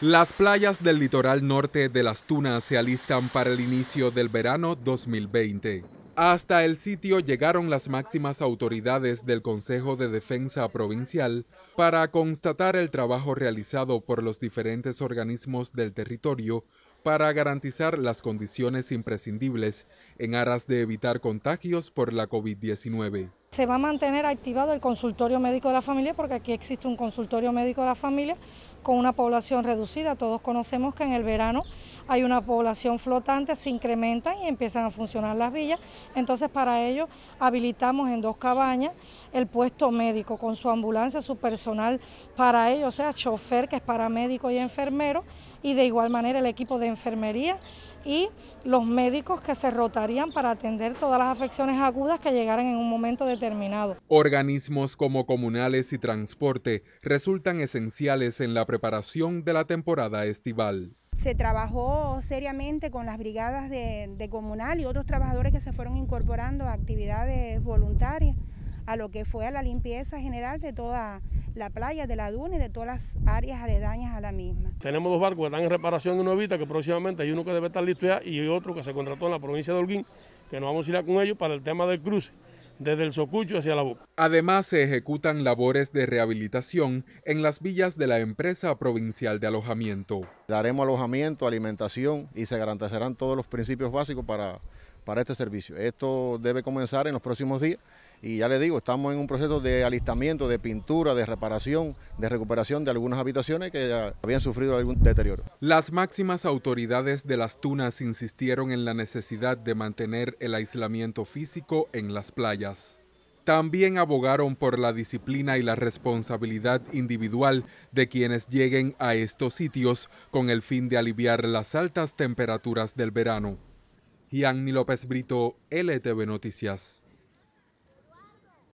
Las playas del litoral norte de Las Tunas se alistan para el inicio del verano 2020. Hasta el sitio llegaron las máximas autoridades del Consejo de Defensa Provincial para constatar el trabajo realizado por los diferentes organismos del territorio para garantizar las condiciones imprescindibles en aras de evitar contagios por la COVID-19. Se va a mantener activado el consultorio médico de la familia porque aquí existe un consultorio médico de la familia con una población reducida. Todos conocemos que en el verano hay una población flotante, se incrementan y empiezan a funcionar las villas. Entonces para ello habilitamos en dos cabañas el puesto médico con su ambulancia, su personal para ello, o sea, chofer que es paramédico y enfermero, y de igual manera el equipo de enfermería y los médicos que se rotarían para atender todas las afecciones agudas que llegaran en un momento determinado. Organismos como comunales y transporte resultan esenciales en la preparación de la temporada estival se trabajó seriamente con las brigadas de, comunal y otros trabajadores que se fueron incorporando a actividades voluntarias, a lo que fue a la limpieza general de toda la playa, de la duna y de todas las áreas aledañas a la misma. Tenemos dos barcos que están en reparación en Nuevita, que próximamente hay uno que debe estar listo ya y otro que se contrató en la provincia de Holguín, que nos vamos a ir a con ellos para el tema del cruce desde el Socucho hacia la Boca. Además, se ejecutan labores de rehabilitación en las villas de la empresa provincial de alojamiento. Daremos alojamiento, alimentación y se garantizarán todos los principios básicos para para este servicio. Esto debe comenzar en los próximos días y ya le digo, estamos en un proceso de alistamiento, de pintura, de reparación, de recuperación de algunas habitaciones que habían sufrido algún deterioro. Las máximas autoridades de las Tunas insistieron en la necesidad de mantener el aislamiento físico en las playas. También abogaron por la disciplina y la responsabilidad individual de quienes lleguen a estos sitios con el fin de aliviar las altas temperaturas del verano. Yanni López Brito, LTV Noticias.